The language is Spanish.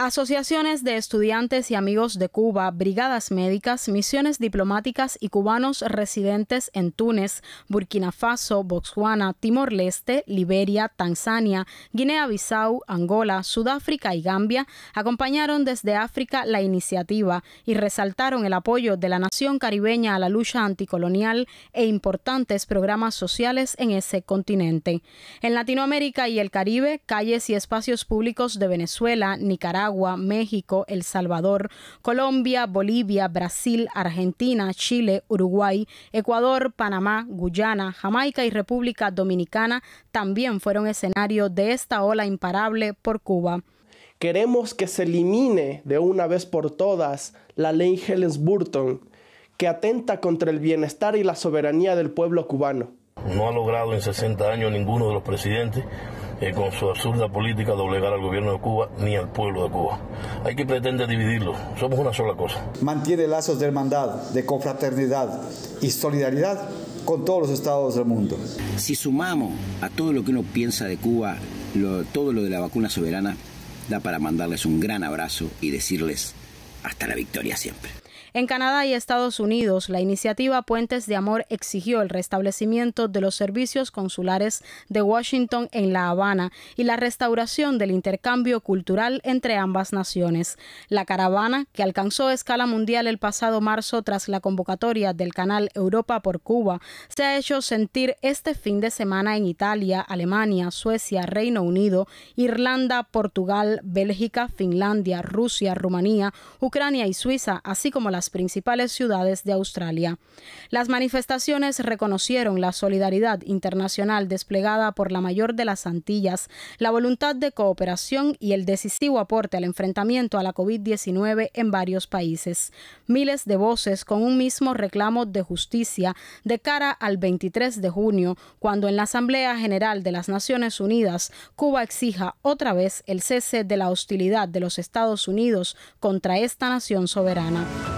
Asociaciones de estudiantes y amigos de Cuba, brigadas médicas, misiones diplomáticas y cubanos residentes en Túnez, Burkina Faso, Botswana, Timor-Leste, Liberia, Tanzania, Guinea-Bissau, Angola, Sudáfrica y Gambia acompañaron desde África la iniciativa y resaltaron el apoyo de la nación caribeña a la lucha anticolonial e importantes programas sociales en ese continente. En Latinoamérica y el Caribe, calles y espacios públicos de Venezuela, Nicaragua, México, El Salvador, Colombia, Bolivia, Brasil, Argentina, Chile, Uruguay, Ecuador, Panamá, Guyana, Jamaica y República Dominicana también fueron escenario de esta ola imparable por Cuba. Queremos que se elimine de una vez por todas la ley Helens Burton, que atenta contra el bienestar y la soberanía del pueblo cubano. No ha logrado en 60 años ninguno de los presidentes con su absurda política de doblegar al gobierno de Cuba ni al pueblo de Cuba. Hay que pretender dividirlo, somos una sola cosa. Mantiene lazos de hermandad, de confraternidad y solidaridad con todos los estados del mundo. Si sumamos a todo lo que uno piensa de Cuba, todo lo de la vacuna soberana, da para mandarles un gran abrazo y decirles hasta la victoria siempre. En Canadá y Estados Unidos, la iniciativa Puentes de Amor exigió el restablecimiento de los servicios consulares de Washington en La Habana y la restauración del intercambio cultural entre ambas naciones. La caravana, que alcanzó escala mundial el pasado marzo tras la convocatoria del canal Europa por Cuba, se ha hecho sentir este fin de semana en Italia, Alemania, Suecia, Reino Unido, Irlanda, Portugal, Bélgica, Finlandia, Rusia, Rumanía, Ucrania y Suiza, así como las principales ciudades de Australia. Las manifestaciones reconocieron la solidaridad internacional desplegada por la mayor de las Antillas, la voluntad de cooperación y el decisivo aporte al enfrentamiento a la COVID-19 en varios países. Miles de voces con un mismo reclamo de justicia de cara al 23 de junio, cuando en la Asamblea General de las Naciones Unidas Cuba exija otra vez el cese de la hostilidad de los Estados Unidos contra esta nación soberana.